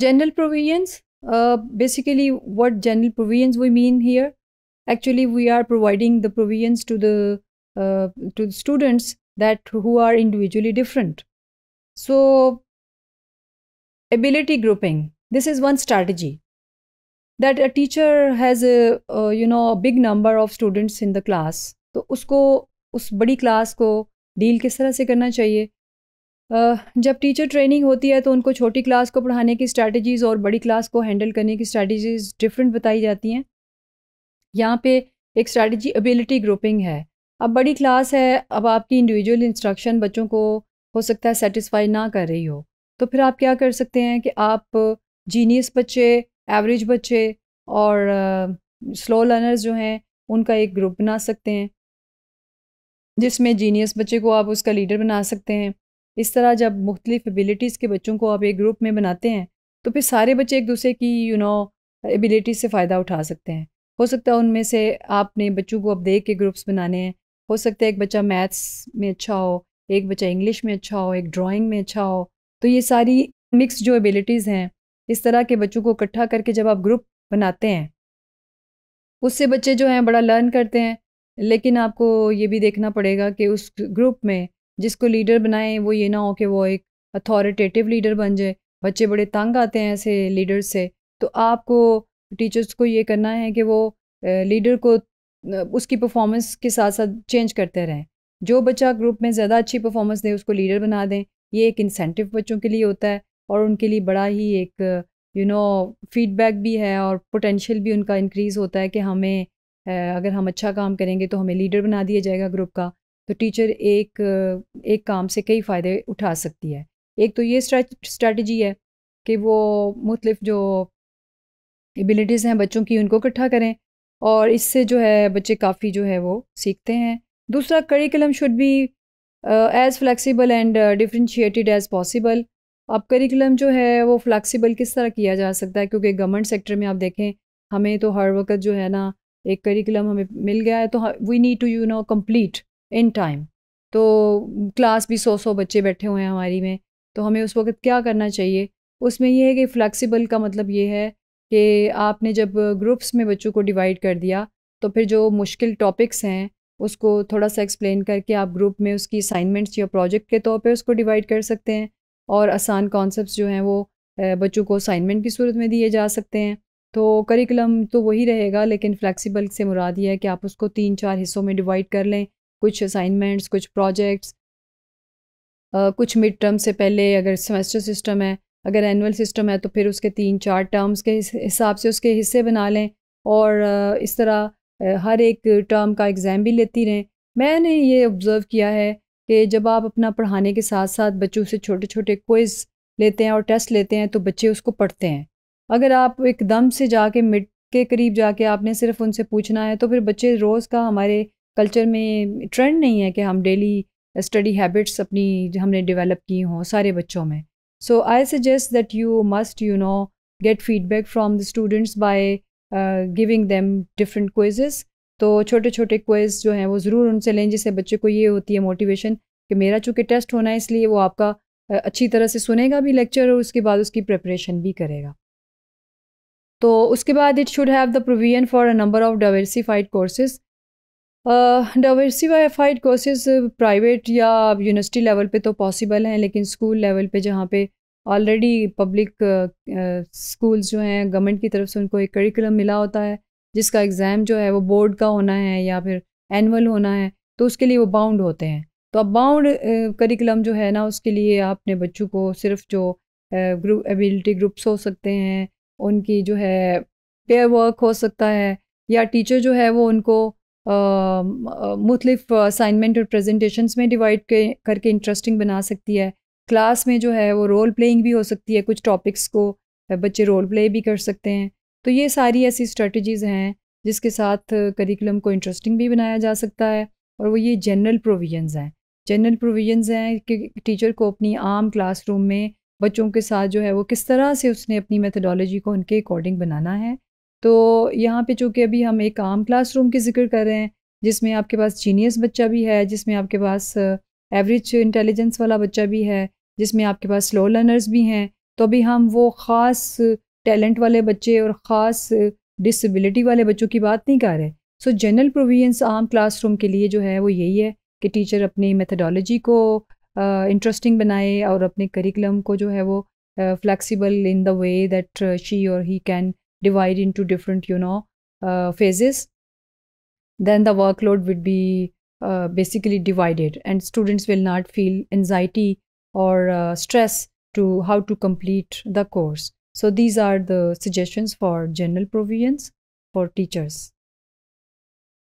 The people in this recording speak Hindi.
General provisions, uh, basically what general provisions we mean here, actually we are providing the provisions to the, uh, to the students that who are individually different. So ability grouping, this is one strategy that a teacher has a, a you know a big number of students in the class So, usko us बड़ी class ko deal kis tarah se karna chahiye. जब टीचर ट्रेनिंग होती है तो उनको छोटी क्लास को पढ़ाने की स्ट्रैटेजीज़ और बड़ी क्लास को हैंडल करने की स्ट्रैटेजीज़ डिफरेंट बताई जाती हैं यहाँ पे एक स्ट्रैटेजी एबिलिटी ग्रुपिंग है अब बड़ी क्लास है अब आपकी इंडिविजुअल इंस्ट्रक्शन बच्चों को हो सकता है सेटिस्फाई ना कर रही हो तो फिर आप क्या कर सकते हैं कि आप जीनियस बच्चे एवरेज बच्चे और स्लो लर्नर्स जो हैं उनका एक ग्रुप बना सकते हैं जिसमें जीनियस बच्चे को आप उसका लीडर बना सकते हैं इस तरह जब मुख्तलिफ एबिलिटीज़ के बच्चों को आप एक ग्रुप में बनाते हैं तो फिर सारे बच्चे एक दूसरे की यू नो एबिलिटीज़ से फ़ायदा उठा सकते हैं हो सकता है उनमें से आपने बच्चों को अब देख के ग्रुप्स बनाने हैं हो सकता है एक बच्चा मैथ्स में अच्छा हो एक बच्चा इंग्लिश में अच्छा हो एक ड्राइंग में अच्छा हो तो ये सारी मिक्स जो एबिलिटीज़ हैं इस तरह के बच्चों को इकट्ठा करके जब आप ग्रुप बनाते हैं उससे बच्चे जो हैं बड़ा लर्न करते हैं लेकिन आपको ये भी देखना पड़ेगा कि उस ग्रुप में जिसको लीडर बनाए वो ये ना हो कि वो एक अथॉरिटेटिव लीडर बन जाए बच्चे बड़े तंग आते हैं ऐसे लीडर से तो आपको टीचर्स को ये करना है कि वो लीडर को उसकी परफॉर्मेंस के साथ साथ चेंज करते रहें जो बच्चा ग्रुप में ज़्यादा अच्छी परफॉर्मेंस दे उसको लीडर बना दें ये एक इंसेंटिव बच्चों के लिए होता है और उनके लिए बड़ा ही एक यू नो फीडबैक भी है और पोटेंशियल भी उनका इंक्रीज़ होता है कि हमें अगर हम अच्छा काम करेंगे तो हमें लीडर बना दिया जाएगा ग्रुप का तो टीचर एक एक काम से कई फ़ायदे उठा सकती है एक तो ये स्ट्रैटी है कि वो मुख्तफ जो एबिलिटीज़ हैं बच्चों की उनको इकट्ठा करें और इससे जो है बच्चे काफ़ी जो है वो सीखते हैं दूसरा curriculum should be as flexible and differentiated as possible अब करिकुलम जो है वो फ्लैक्सीबल किस तरह किया जा सकता है क्योंकि गवर्नमेंट सेक्टर में आप देखें हमें तो हर वक्त जो है ना एक करिकुलम हमें मिल गया है तो we need to you know complete in time तो क्लास भी सौ सौ बच्चे बैठे हुए हैं हमारी में तो हमें उस वक्त क्या करना चाहिए उसमें यह है कि फ्लैक्सीबल का मतलब ये है कि आपने जब ग्रुप्स में बच्चों को डिवाइड कर दिया तो फिर जो मुश्किल टॉपिक्स हैं उसको थोड़ा सा एक्सप्लेन करके आप ग्रुप में उसकी असाइनमेंट्स या प्रोजेक्ट के तौर पे उसको डिवाइड कर सकते हैं और आसान कॉन्सेप्ट्स जो हैं वो बच्चों को असाइनमेंट की सूरत में दिए जा सकते हैं तो करिकुलम तो वही रहेगा लेकिन फ्लैक्सीबल से मुराद ये है कि आप उसको तीन चार हिस्सों में डिवाइड कर लें कुछ असाइनमेंट्स कुछ प्रोजेक्ट्स कुछ मिड टर्म से पहले अगर सेमेस्टर सिस्टम है अगर एनुअल सिस्टम है तो फिर उसके तीन चार टर्म्स के हिसाब से उसके हिस्से बना लें और इस तरह हर एक टर्म का एग्ज़ाम भी लेती रहें मैंने ये ऑब्ज़र्व किया है कि जब आप अपना पढ़ाने के साथ साथ बच्चों से छोटे छोटे क्विज़ लेते हैं और टेस्ट लेते हैं तो बच्चे उसको पढ़ते हैं अगर आप एकदम से जाके मिड के करीब जाके आपने सिर्फ उनसे पूछना है तो फिर बच्चे रोज़ का हमारे कल्चर में ट्रेंड नहीं है कि हम डेली स्टडी हैबिट्स अपनी हमने डेवलप की हों सारे बच्चों में so I suggest that you must you know get feedback from the students by giving them different quizzes तो छोटे छोटे क्वेज जो हैं वो ज़रूर उनसे लें जिससे बच्चे को ये होती है मोटिवेशन कि मेरा चूँकि टेस्ट होना है इसलिए वो आपका अच्छी तरह से सुनेगा भी लेक्चर और उसके बाद उसकी प्रपरेशन भी करेगा तो उसके बाद it should have the provision for a number of diversified courses diversified courses private या यूनिवर्सिटी लेवल पे तो पॉसिबल हैं लेकिन स्कूल लेवल पे जहाँ पे ऑलरेडी पब्लिक स्कूल्स जो हैं गवर्नमेंट की तरफ से उनको एक करिकुलम मिला होता है जिसका एग्ज़ाम जो है वो बोर्ड का होना है या फिर एनुअल होना है तो उसके लिए वो बाउंड होते हैं तो अब बाउंड करिकुलम uh, जो है ना उसके लिए आपने बच्चों को सिर्फ जो ग्रुप एबिलिटी ग्रुप्स हो सकते हैं उनकी जो है पेयर वर्क हो सकता है या टीचर जो है वो उनको मुख्तलिफ असाइनमेंट और प्रेजेंटेशंस में डिवाइड करके इंटरेस्टिंग बना सकती है क्लास में जो है वो रोल प्लेइंग भी हो सकती है कुछ टॉपिक्स को बच्चे रोल प्ले भी कर सकते हैं तो ये सारी ऐसी स्ट्रेटजीज़ हैं जिसके साथ करिकुलम को इंटरेस्टिंग भी बनाया जा सकता है और वो ये जनरल प्रोविजंस हैं जनरल प्रोविजंस हैं कि टीचर को अपनी आम क्लासरूम में बच्चों के साथ जो है वो किस तरह से उसने अपनी मेथडोलॉजी को उनके अकॉर्डिंग बनाना है तो यहाँ पे चूँकि अभी हम एक आम क्लासरूम की जिक्र कर रहे हैं जिसमें आपके पास जीनियस बच्चा भी है जिसमें आपके पास एवरेज uh, इंटेलिजेंस वाला बच्चा भी है जिसमें आपके पास स्लो लर्नर्स भी हैं तो अभी हम वो ख़ास टैलेंट वाले बच्चे और ख़ास डिसबिलिटी वाले बच्चों की बात नहीं कर रहे सो जनरल प्रोविजंस आम क्लासरूम के लिए जो है वो यही है कि टीचर अपनी मेथडोलॉजी को इंटरेस्टिंग uh, बनाए और अपने करिकुलम को जो है वो flexible in the way that she और he can divide into different you know uh, phases then the workload would be uh, basically divided and students will not feel anxiety or uh, stress to how to complete the course so these are the suggestions for general provisions for teachers